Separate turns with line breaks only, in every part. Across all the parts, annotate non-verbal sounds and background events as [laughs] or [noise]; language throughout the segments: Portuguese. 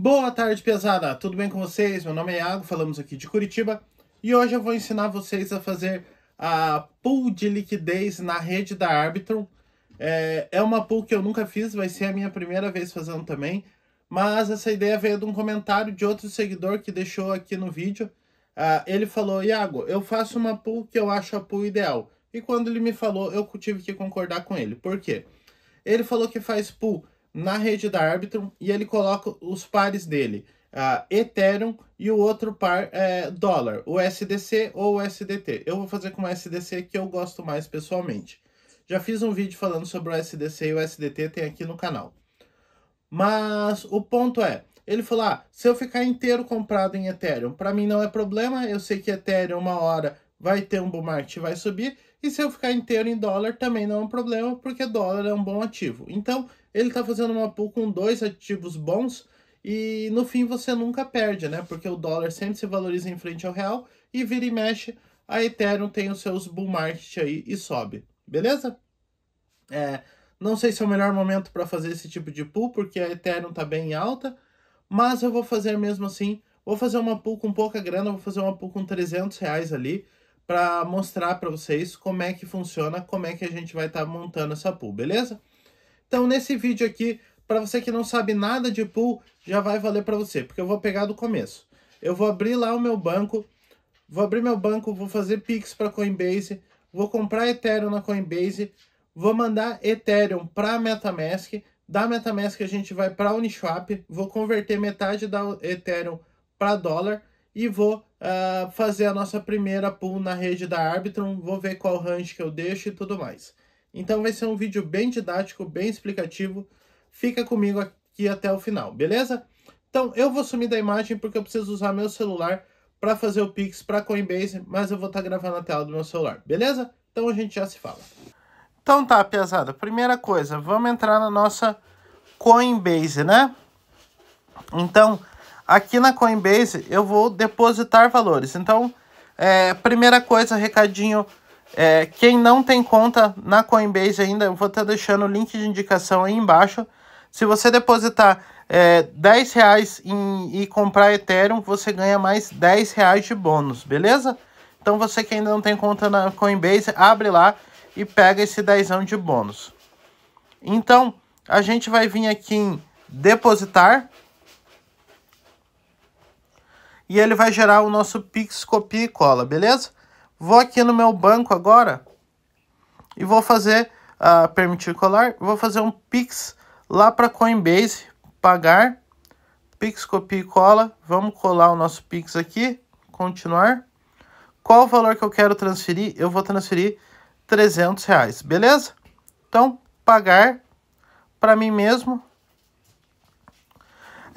Boa tarde, pesada! Tudo bem com vocês? Meu nome é Iago, falamos aqui de Curitiba e hoje eu vou ensinar vocês a fazer a pool de liquidez na rede da Arbitrum. É, é uma pool que eu nunca fiz, vai ser a minha primeira vez fazendo também, mas essa ideia veio de um comentário de outro seguidor que deixou aqui no vídeo. Ah, ele falou, Iago, eu faço uma pool que eu acho a pool ideal. E quando ele me falou, eu tive que concordar com ele. Por quê? Ele falou que faz pool na rede da Arbitrum e ele coloca os pares dele, uh, Ethereum e o outro par é dólar, o SDC ou o SDT. Eu vou fazer com o SDC que eu gosto mais pessoalmente. Já fiz um vídeo falando sobre o SDC e o SDT, tem aqui no canal. Mas o ponto é, ele falou, ah, se eu ficar inteiro comprado em Ethereum, para mim não é problema, eu sei que Ethereum uma hora vai ter um bull market e vai subir, e se eu ficar inteiro em dólar também não é um problema, porque dólar é um bom ativo. Então, ele está fazendo uma pool com dois ativos bons e no fim você nunca perde, né? Porque o dólar sempre se valoriza em frente ao real e vira e mexe, a Ethereum tem os seus bull market aí e sobe, beleza? É, não sei se é o melhor momento para fazer esse tipo de pool, porque a Ethereum está bem alta, mas eu vou fazer mesmo assim. Vou fazer uma pool com pouca grana, vou fazer uma pool com 300 reais ali para mostrar para vocês como é que funciona, como é que a gente vai estar tá montando essa pool, beleza? Então, nesse vídeo aqui, para você que não sabe nada de pool, já vai valer para você, porque eu vou pegar do começo. Eu vou abrir lá o meu banco, vou abrir meu banco, vou fazer Pix para Coinbase, vou comprar Ethereum na Coinbase, vou mandar Ethereum para MetaMask, da MetaMask a gente vai para Uniswap, vou converter metade da Ethereum para dólar, e vou uh, fazer a nossa primeira pool na rede da Arbitrum, vou ver qual range que eu deixo e tudo mais. Então vai ser um vídeo bem didático, bem explicativo, fica comigo aqui até o final, beleza? Então eu vou sumir da imagem porque eu preciso usar meu celular para fazer o Pix para Coinbase, mas eu vou estar tá gravando a tela do meu celular, beleza? Então a gente já se fala. Então tá, pesada. Primeira coisa, vamos entrar na nossa Coinbase, né? Então, Aqui na Coinbase eu vou depositar valores. Então, é, primeira coisa, recadinho, é, quem não tem conta na Coinbase ainda, eu vou estar tá deixando o link de indicação aí embaixo. Se você depositar é, 10 reais em, e comprar Ethereum, você ganha mais 10 reais de bônus, beleza? Então você que ainda não tem conta na Coinbase, abre lá e pega esse 10 de bônus. Então, a gente vai vir aqui em depositar, e ele vai gerar o nosso Pix copia e cola, beleza? Vou aqui no meu banco agora e vou fazer, uh, permitir colar, vou fazer um Pix lá para Coinbase, pagar, Pix copia e cola, vamos colar o nosso Pix aqui, continuar. Qual o valor que eu quero transferir? Eu vou transferir 300 reais, beleza? Então, pagar para mim mesmo,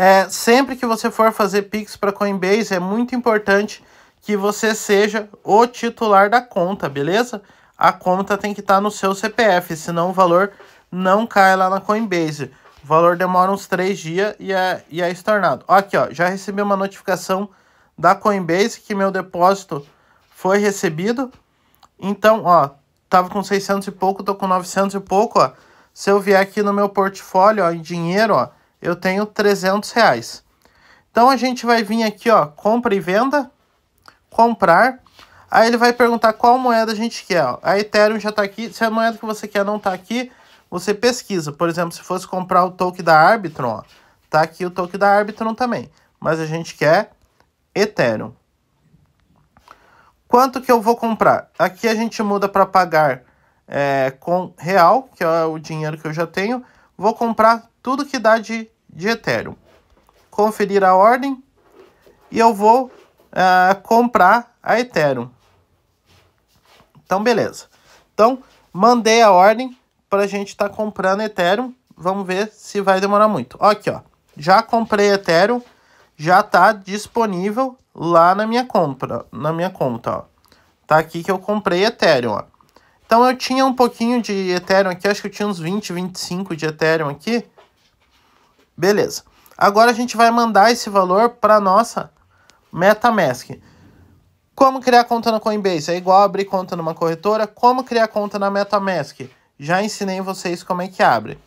é, sempre que você for fazer Pix para Coinbase, é muito importante que você seja o titular da conta, beleza? A conta tem que estar tá no seu CPF, senão o valor não cai lá na Coinbase. O valor demora uns três dias e é, e é estornado. Aqui, ó, já recebi uma notificação da Coinbase que meu depósito foi recebido. Então, ó, tava com 600 e pouco, tô com 900 e pouco, ó. Se eu vier aqui no meu portfólio, ó, em dinheiro, ó, eu tenho 300 reais. Então a gente vai vir aqui, ó, compra e venda, comprar. Aí ele vai perguntar qual moeda a gente quer. Ó. A Ethereum já está aqui. Se a moeda que você quer não está aqui, você pesquisa. Por exemplo, se fosse comprar o token da Arbitron, tá aqui o token da Arbitron também. Mas a gente quer Ethereum. Quanto que eu vou comprar? Aqui a gente muda para pagar é, com real, que é o dinheiro que eu já tenho. Vou comprar tudo que dá de, de Ethereum. Conferir a ordem e eu vou uh, comprar a Ethereum. Então, beleza. Então, mandei a ordem para a gente estar tá comprando Ethereum. Vamos ver se vai demorar muito. Aqui, ó. Já comprei Ethereum. Já está disponível lá na minha compra, na minha conta, ó. Tá aqui que eu comprei Ethereum, ó. Então eu tinha um pouquinho de Ethereum aqui, acho que eu tinha uns 20, 25 de Ethereum aqui. Beleza. Agora a gente vai mandar esse valor para nossa MetaMask. Como criar conta na Coinbase? É igual abrir conta numa corretora. Como criar conta na MetaMask? Já ensinei vocês como é que abre.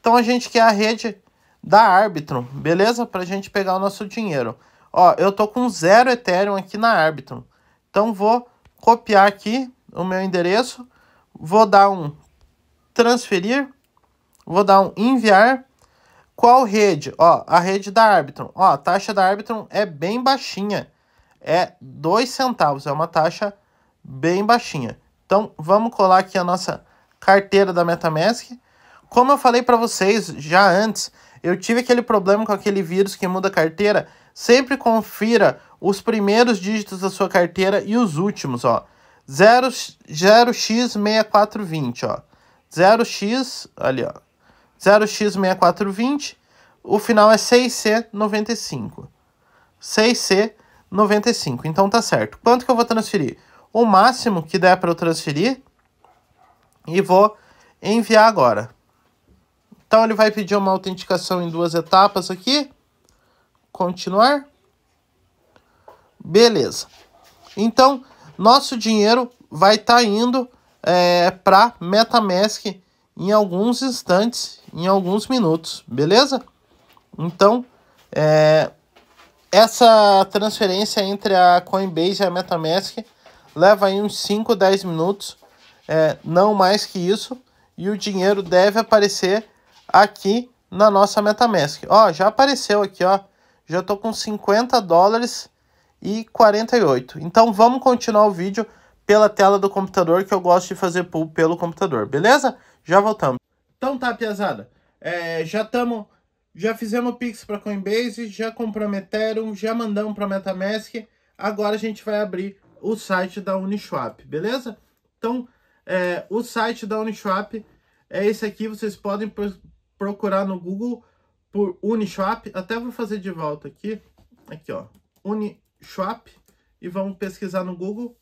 Então a gente quer a rede da Arbitrum, beleza? Para a gente pegar o nosso dinheiro. Ó, eu tô com zero Ethereum aqui na Arbitrum. Então vou copiar aqui o meu endereço. Vou dar um transferir. Vou dar um enviar qual rede? Ó, a rede da Arbitron. Ó, a taxa da Arbitron é bem baixinha. É 2 centavos, é uma taxa bem baixinha. Então, vamos colar aqui a nossa carteira da MetaMask. Como eu falei para vocês já antes, eu tive aquele problema com aquele vírus que muda a carteira. Sempre confira os primeiros dígitos da sua carteira e os últimos, ó. 0, 0x6420, ó. 0x, ali, ó. 0x6420, o final é 6C95. 6C95, então tá certo. Quanto que eu vou transferir? O máximo que der para eu transferir e vou enviar agora. Então ele vai pedir uma autenticação em duas etapas aqui. Continuar. Beleza. Então, nosso dinheiro vai estar tá indo é, eh, para MetaMask em alguns instantes em alguns minutos, beleza? Então, é, essa transferência entre a Coinbase e a MetaMask leva aí uns 5, 10 minutos, é, não mais que isso, e o dinheiro deve aparecer aqui na nossa MetaMask. Ó, já apareceu aqui, ó. Já tô com 50 dólares e 48. Então vamos continuar o vídeo pela tela do computador que eu gosto de fazer pelo computador, beleza? Já voltamos. Então tá, piazada. É, já estamos. Já fizemos Pix para Coinbase, já comprometeram, já mandamos para MetaMask. Agora a gente vai abrir o site da Uniswap, beleza? Então, é, o site da Uniswap é esse aqui. Vocês podem procurar no Google por Uniswap. Até vou fazer de volta aqui. Aqui, ó. Uniswap. E vamos pesquisar no Google.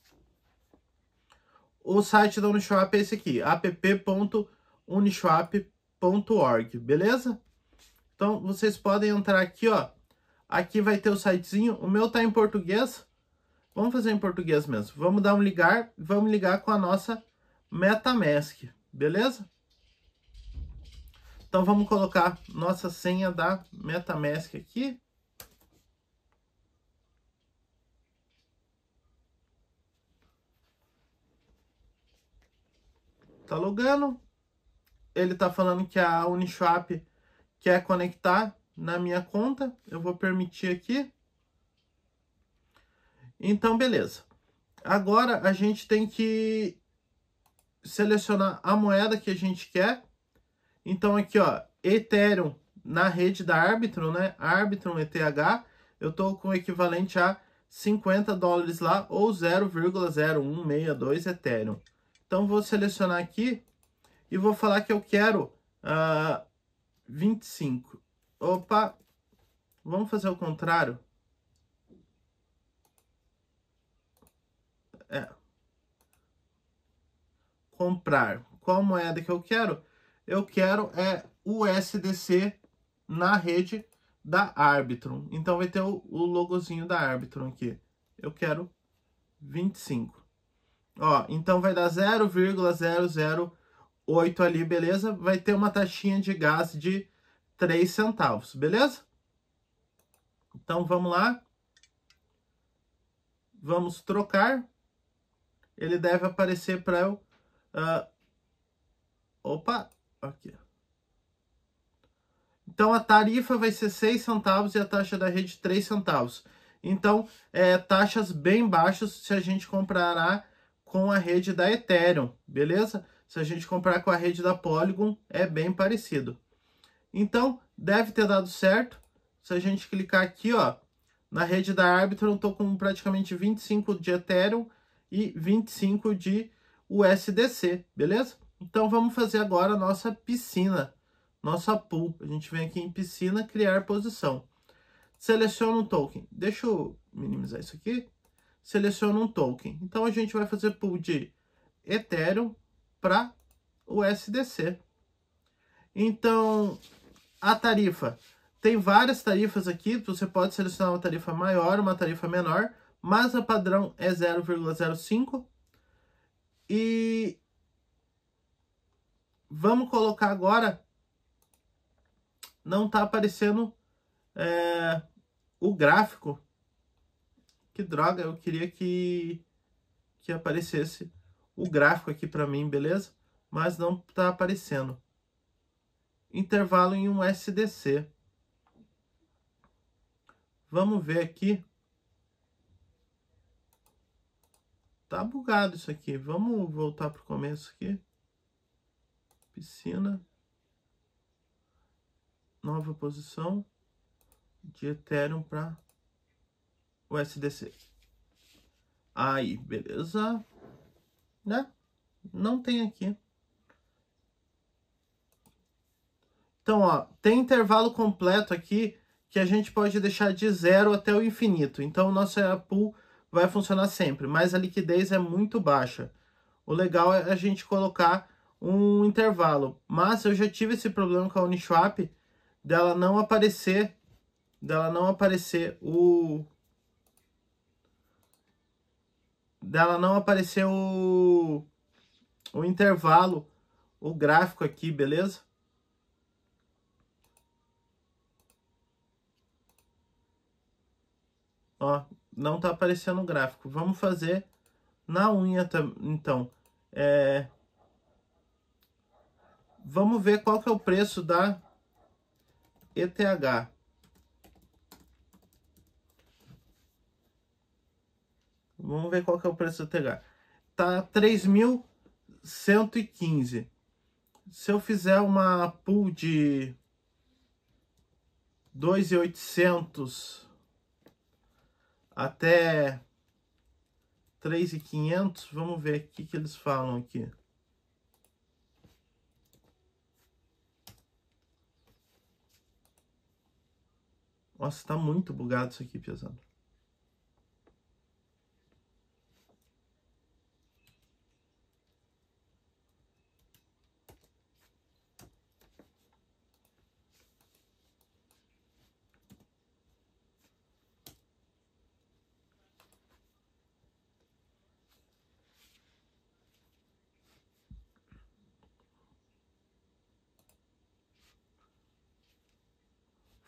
O site da Uniswap é esse aqui, app.uniswap.com uniswap.org, beleza? Então vocês podem entrar aqui, ó. Aqui vai ter o sitezinho. O meu tá em português. Vamos fazer em português mesmo. Vamos dar um ligar, vamos ligar com a nossa MetaMask, beleza? Então vamos colocar nossa senha da MetaMask aqui. Tá logando ele tá falando que a Uniswap quer conectar na minha conta. Eu vou permitir aqui. Então, beleza. Agora a gente tem que selecionar a moeda que a gente quer. Então aqui, ó, Ethereum na rede da Arbitrum, né? Arbitrum ETH, eu tô com o equivalente a 50 dólares lá ou 0,0162 Ethereum. Então vou selecionar aqui e vou falar que eu quero uh, ah, 25. Opa, vamos fazer o contrário? É. Comprar. Qual moeda que eu quero? Eu quero é USDC na rede da Arbitrum. Então vai ter o, o logozinho da Arbitrum aqui. Eu quero 25. Ó, então vai dar 0,00 8 ali, beleza? Vai ter uma taxinha de gás de 3 centavos, beleza? Então vamos lá. Vamos trocar. Ele deve aparecer para eu... Uh... opa, aqui. Então a tarifa vai ser 6 centavos e a taxa da rede 3 centavos. Então, é, taxas bem baixas se a gente comprará com a rede da Ethereum, beleza? se a gente comprar com a rede da Polygon, é bem parecido. Então, deve ter dado certo. Se a gente clicar aqui, ó, na rede da Arbitrum, estou com praticamente 25 de Ethereum e 25 de USDC, beleza? Então, vamos fazer agora a nossa piscina, nossa pool. A gente vem aqui em piscina, criar posição. Seleciona um token. Deixa eu minimizar isso aqui. Seleciona um token. Então, a gente vai fazer pool de Ethereum, para o SDC. Então, a tarifa. Tem várias tarifas aqui, você pode selecionar uma tarifa maior, uma tarifa menor, mas a padrão é 0,05. E vamos colocar agora, não está aparecendo é, o gráfico. Que droga, eu queria que, que aparecesse o gráfico aqui para mim, beleza? Mas não está aparecendo. Intervalo em um SDC. Vamos ver aqui. Tá bugado isso aqui. Vamos voltar para o começo aqui. Piscina. Nova posição de Ethereum para o SDC. Aí, beleza né? Não tem aqui. Então, ó, tem intervalo completo aqui que a gente pode deixar de zero até o infinito. Então, nossa pool vai funcionar sempre, mas a liquidez é muito baixa. O legal é a gente colocar um intervalo. Mas eu já tive esse problema com a Uniswap dela não aparecer, dela não aparecer o dela não apareceu o, o intervalo, o gráfico aqui, beleza? Ó, não tá aparecendo o gráfico. Vamos fazer na unha, então. É... Vamos ver qual que é o preço da ETH. Vamos ver qual que é o preço do TH. Tá 3.115. Se eu fizer uma pool de 2.800 até 3.500, vamos ver o que, que eles falam aqui. Nossa, tá muito bugado isso aqui, pesado.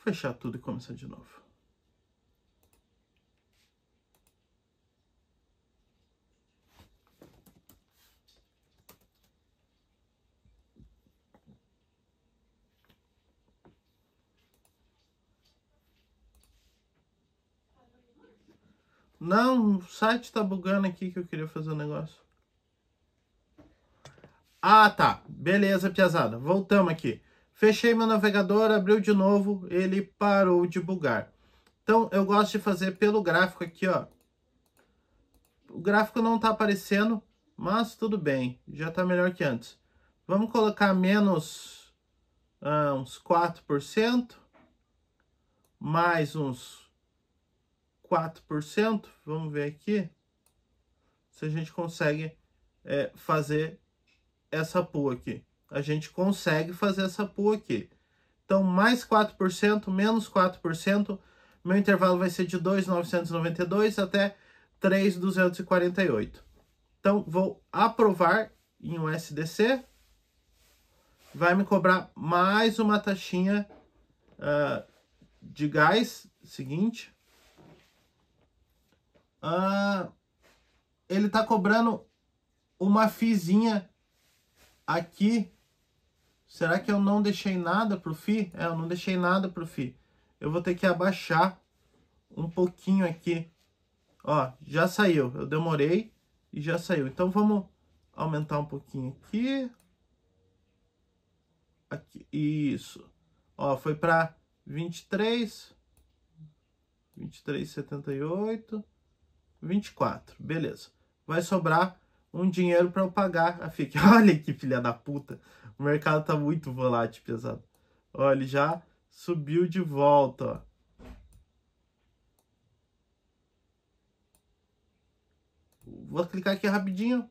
fechar tudo e começar de novo. Não, o site tá bugando aqui que eu queria fazer um negócio. Ah, tá. Beleza, piazada. Voltamos aqui. Fechei meu navegador, abriu de novo, ele parou de bugar. Então, eu gosto de fazer pelo gráfico aqui, ó. O gráfico não tá aparecendo, mas tudo bem, já tá melhor que antes. Vamos colocar menos ah, uns 4%, mais uns 4%, vamos ver aqui, se a gente consegue é, fazer essa pool aqui a gente consegue fazer essa pool aqui. Então, mais 4%, menos 4%, meu intervalo vai ser de 2,992 até 3,248. Então, vou aprovar em um SDC, vai me cobrar mais uma taxinha uh, de gás, seguinte. Uh, ele está cobrando uma fizinha aqui Será que eu não deixei nada para o Fi? É, eu não deixei nada para o Fi. Eu vou ter que abaixar um pouquinho aqui. Ó, já saiu. Eu demorei e já saiu. Então vamos aumentar um pouquinho aqui. aqui isso. Ó, foi para 23, 23,78, 24. Beleza. Vai sobrar um dinheiro para eu pagar a FIC. [laughs] Olha que filha da puta. O mercado tá muito volátil, pesado. Olha, ele já subiu de volta, ó. Vou clicar aqui rapidinho.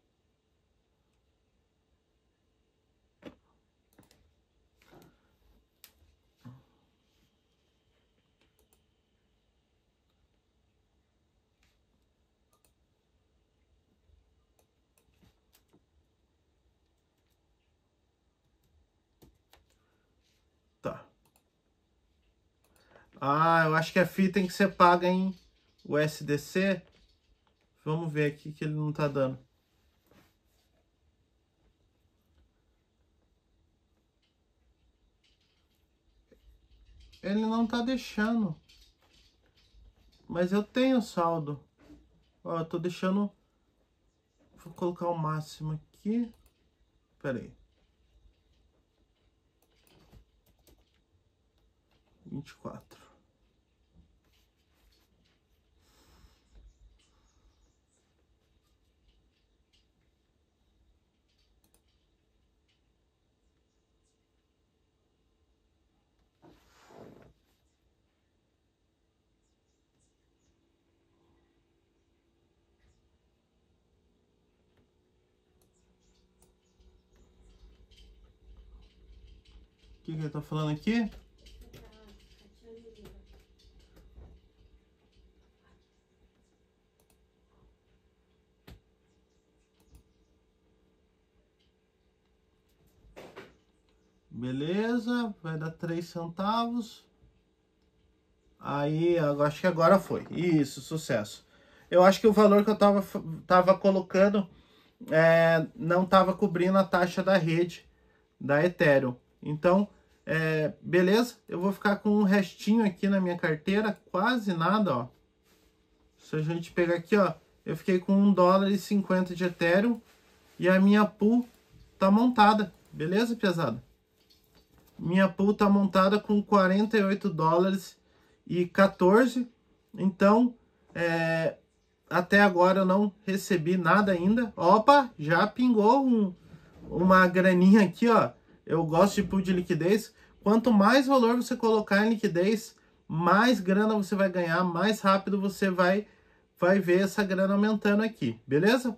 Ah, eu acho que a FII tem que ser paga em USDC. Vamos ver aqui que ele não tá dando. Ele não tá deixando. Mas eu tenho saldo. Ó, eu tô deixando... Vou colocar o máximo aqui. Pera aí. 24. que, que ele tá falando aqui? Beleza, vai dar 3 centavos. Aí, eu acho que agora foi. Isso, sucesso. Eu acho que o valor que eu tava, tava colocando é, não tava cobrindo a taxa da rede da Ethereum. Então, é, beleza, eu vou ficar com um restinho aqui na minha carteira, quase nada, ó. Se a gente pegar aqui, ó, eu fiquei com 1 dólar e 50 de Ethereum e a minha pool tá montada, beleza, pesada? Minha pool tá montada com 48 dólares e 14, então, é, até agora eu não recebi nada ainda. Opa, já pingou um, uma graninha aqui, ó eu gosto de pool tipo de liquidez. Quanto mais valor você colocar em liquidez, mais grana você vai ganhar, mais rápido você vai, vai ver essa grana aumentando aqui, beleza?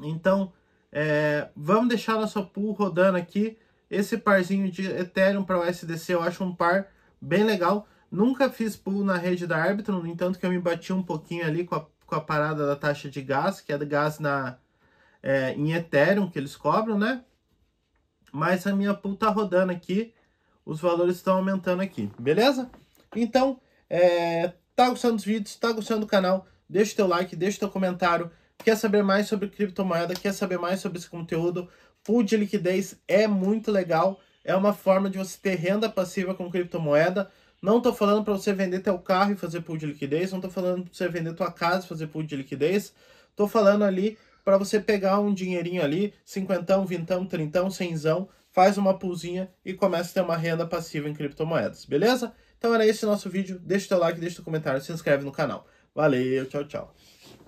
Então, é, vamos deixar nossa pool rodando aqui. Esse parzinho de Ethereum para o SDC eu acho um par bem legal. Nunca fiz pool na rede da Arbitrum, no entanto que eu me bati um pouquinho ali com a, com a parada da taxa de gás, que é de gás na, é, em Ethereum que eles cobram, né? mas a minha pool tá rodando aqui, os valores estão aumentando aqui, beleza? Então, é, tá gostando dos vídeos, tá gostando do canal, deixa o teu like, deixa o teu comentário, quer saber mais sobre criptomoeda, quer saber mais sobre esse conteúdo, pool de liquidez é muito legal, é uma forma de você ter renda passiva com criptomoeda, não tô falando para você vender teu carro e fazer pool de liquidez, não tô falando para você vender tua casa e fazer pool de liquidez. Tô falando ali para você pegar um dinheirinho ali, cinquentão, vintão, trintão, cenzão, faz uma pulzinha e começa a ter uma renda passiva em criptomoedas, beleza? Então era esse nosso vídeo, deixa o teu like, deixa o teu comentário, se inscreve no canal. Valeu, tchau, tchau.